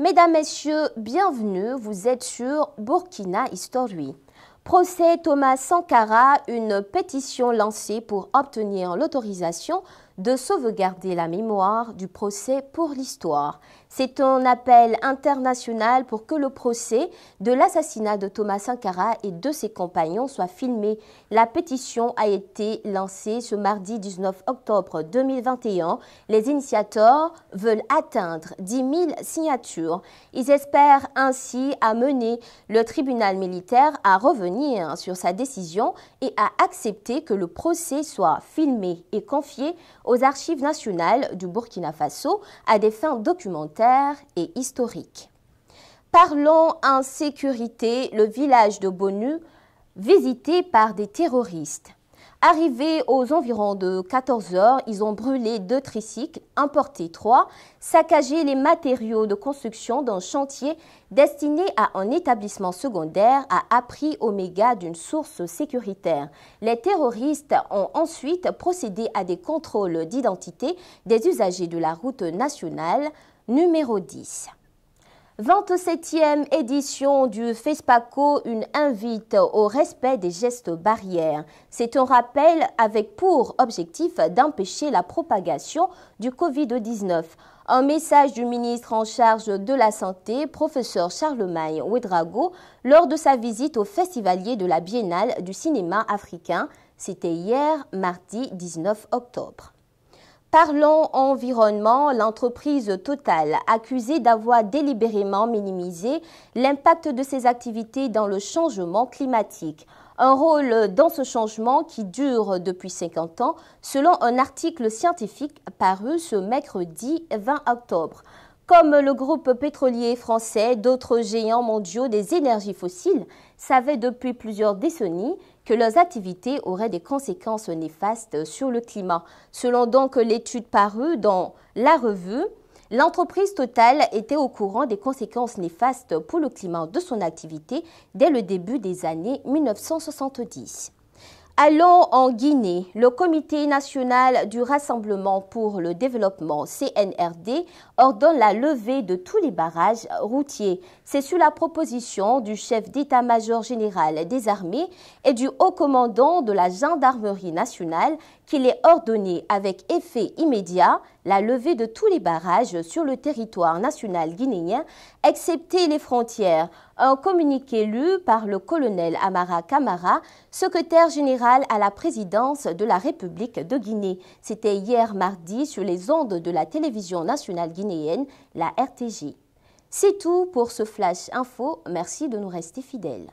Mesdames, Messieurs, bienvenue, vous êtes sur Burkina History. Procès Thomas Sankara, une pétition lancée pour obtenir l'autorisation de sauvegarder la mémoire du procès pour l'histoire. C'est un appel international pour que le procès de l'assassinat de Thomas Sankara et de ses compagnons soit filmé. La pétition a été lancée ce mardi 19 octobre 2021. Les initiateurs veulent atteindre 10 000 signatures. Ils espèrent ainsi amener le tribunal militaire à revenir sur sa décision et à accepter que le procès soit filmé et confié aux archives nationales du Burkina Faso à des fins documentaires et historiques. Parlons en sécurité, le village de Bonu, visité par des terroristes. Arrivés aux environs de 14 heures, ils ont brûlé deux tricycles, importé trois, saccagé les matériaux de construction d'un chantier destiné à un établissement secondaire à appris oméga d'une source sécuritaire. Les terroristes ont ensuite procédé à des contrôles d'identité des usagers de la route nationale numéro 10. 27e édition du FESPACO, une invite au respect des gestes barrières. C'est un rappel avec pour objectif d'empêcher la propagation du Covid-19. Un message du ministre en charge de la Santé, professeur Charlemagne Ouedrago, lors de sa visite au festivalier de la Biennale du cinéma africain. C'était hier, mardi 19 octobre. Parlons environnement, l'entreprise Total, accusée d'avoir délibérément minimisé l'impact de ses activités dans le changement climatique. Un rôle dans ce changement qui dure depuis 50 ans, selon un article scientifique paru ce mercredi 20 octobre. Comme le groupe pétrolier français, d'autres géants mondiaux des énergies fossiles savaient depuis plusieurs décennies que leurs activités auraient des conséquences néfastes sur le climat. Selon donc l'étude parue dans la revue, l'entreprise Total était au courant des conséquences néfastes pour le climat de son activité dès le début des années 1970. Allons en Guinée. Le Comité national du Rassemblement pour le développement CNRD ordonne la levée de tous les barrages routiers. C'est sous la proposition du chef d'état-major général des armées et du haut commandant de la gendarmerie nationale qu'il est ordonné avec effet immédiat la levée de tous les barrages sur le territoire national guinéen, excepté les frontières, un communiqué lu par le colonel Amara Kamara, secrétaire général à la présidence de la République de Guinée. C'était hier mardi sur les ondes de la télévision nationale guinéenne, la RTG. C'est tout pour ce Flash Info. Merci de nous rester fidèles.